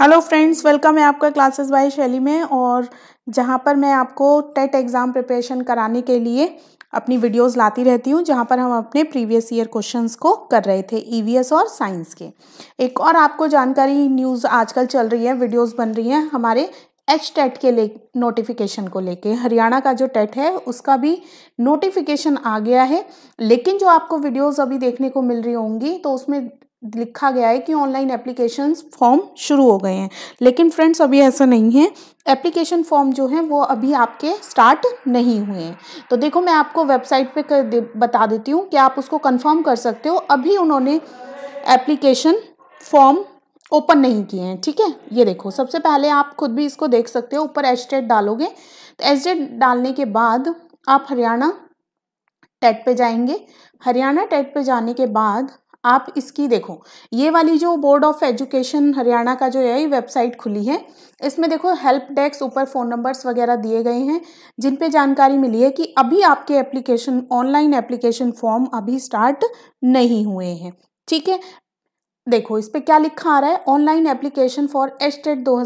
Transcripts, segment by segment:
hello friends welcome है आपका classes bye शैली में और जहाँ पर मैं आपको टेट एग्ज़ाम प्रिपरेशन कराने के लिए अपनी वीडियोस लाती रहती हूँ जहाँ पर हम अपने प्रीवियस ईयर क्वेश्चंस को कर रहे थे ईवीएस e और साइंस के एक और आपको जानकारी न्यूज़ आजकल चल रही है वीडियोस बन रही हैं हमारे एच टेट e के ले नोटिफिकेशन को लेके हरियाणा का जो टेट e है उसका भी नोटिफिकेशन आ गया है लेकिन जो आपको वीडियोस अभी देखने को मिल रही होंगी तो उसमें लिखा गया है कि ऑनलाइन एप्लीकेशन फॉर्म शुरू हो गए हैं लेकिन फ्रेंड्स अभी ऐसा नहीं है एप्लीकेशन फॉर्म जो है वो अभी आपके स्टार्ट नहीं हुए हैं तो देखो मैं आपको वेबसाइट पे कर दे, बता देती हूँ कि आप उसको कंफर्म कर सकते हो अभी उन्होंने एप्लीकेशन फॉर्म ओपन नहीं किए हैं ठीक है ये देखो सबसे पहले आप खुद भी इसको देख सकते हो ऊपर एच डालोगे तो एच डालने के बाद आप हरियाणा टेट पर जाएंगे हरियाणा टेट पर जाने के बाद आप इसकी देखो ये वाली जो बोर्ड ऑफ एजुकेशन हरियाणा का जो है वेबसाइट खुली है इसमें देखो हेल्प डेस्क ऊपर फ़ोन नंबर्स वगैरह दिए गए हैं जिन पे जानकारी मिली है कि अभी आपके एप्लीकेशन ऑनलाइन एप्लीकेशन फॉर्म अभी स्टार्ट नहीं हुए हैं ठीक है देखो इस पर क्या लिखा आ रहा है online application for estate though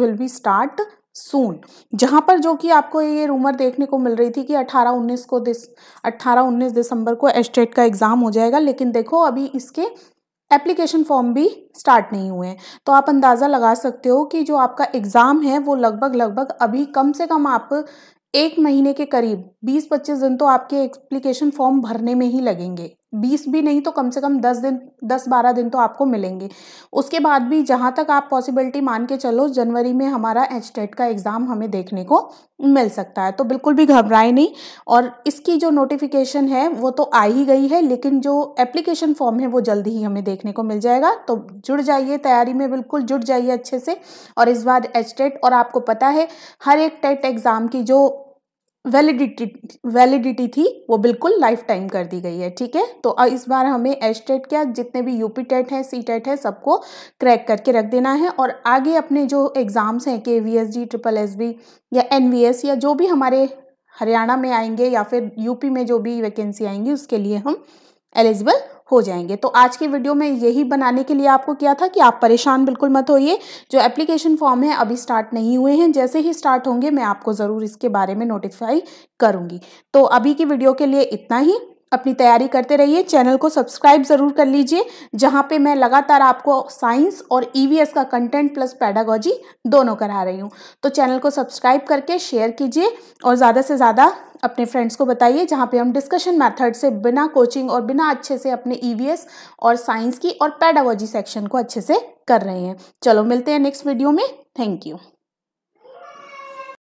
will be start soon जहाँ पर जो कि आपको ये रूमर देखने को मिल रही थी कि 18 19 को दिस 18 19 दिसंबर को एस्टेट का एग्ज़ाम हो जाएगा लेकिन देखो अभी इसके एप्लीकेशन फॉर्म भी स्टार्ट नहीं हुए हैं तो आप अंदाज़ा लगा सकते हो कि जो आपका एग्ज़ाम है वो लगभग लगभग अभी कम से कम आप एक महीने के करीब 20-25 दिन तो आपके एप्लीकेशन फॉर्म भरने में ही लगेंगे बीस भी नहीं तो कम से कम दस दिन दस बारह दिन तो आपको मिलेंगे उसके बाद भी जहाँ तक आप पॉसिबिलिटी मान के चलो जनवरी में हमारा एच e का एग्ज़ाम हमें देखने को मिल सकता है तो बिल्कुल भी घबराए नहीं और इसकी जो नोटिफिकेशन है वो तो आ ही गई है लेकिन जो एप्लीकेशन फॉर्म है वो जल्द ही हमें देखने को मिल जाएगा तो जुड़ जाइए तैयारी में बिल्कुल जुड़ जाइए अच्छे से और इस बार एच e और आपको पता है हर एक टेट एग्ज़ाम e की जो वैलिडिटी वैलिडिटी थी वो बिल्कुल लाइफ टाइम कर दी गई है ठीक है तो इस बार हमें एच टेट क्या जितने भी यूपी टेट है सी टेट है सबको क्रैक करके रख देना है और आगे अपने जो एग्ज़ाम्स हैं K V S G triple S B या एन वी एस या जो भी हमारे हरियाणा में आएंगे या फिर यूपी में जो भी वैकेंसी आएंगी उसके लिए हम एलिजिबल हो जाएंगे तो आज की वीडियो में यही बनाने के लिए आपको किया था कि आप परेशान बिल्कुल मत होइए जो एप्लीकेशन फॉर्म है अभी स्टार्ट नहीं हुए हैं जैसे ही स्टार्ट होंगे मैं आपको ज़रूर इसके बारे में नोटिफाई करूँगी तो अभी की वीडियो के लिए इतना ही अपनी तैयारी करते रहिए चैनल को सब्सक्राइब ज़रूर कर लीजिए जहाँ पे मैं लगातार आपको साइंस और ईवीएस e का कंटेंट प्लस पैडागोजी दोनों करा रही हूँ तो चैनल को सब्सक्राइब करके शेयर कीजिए और ज़्यादा से ज़्यादा अपने फ्रेंड्स को बताइए जहाँ पे हम डिस्कशन मेथड से बिना कोचिंग और बिना अच्छे से अपने ईवीएस e और साइंस की और पैडागोजी सेक्शन को अच्छे से कर रहे हैं चलो मिलते हैं नेक्स्ट वीडियो में थैंक यू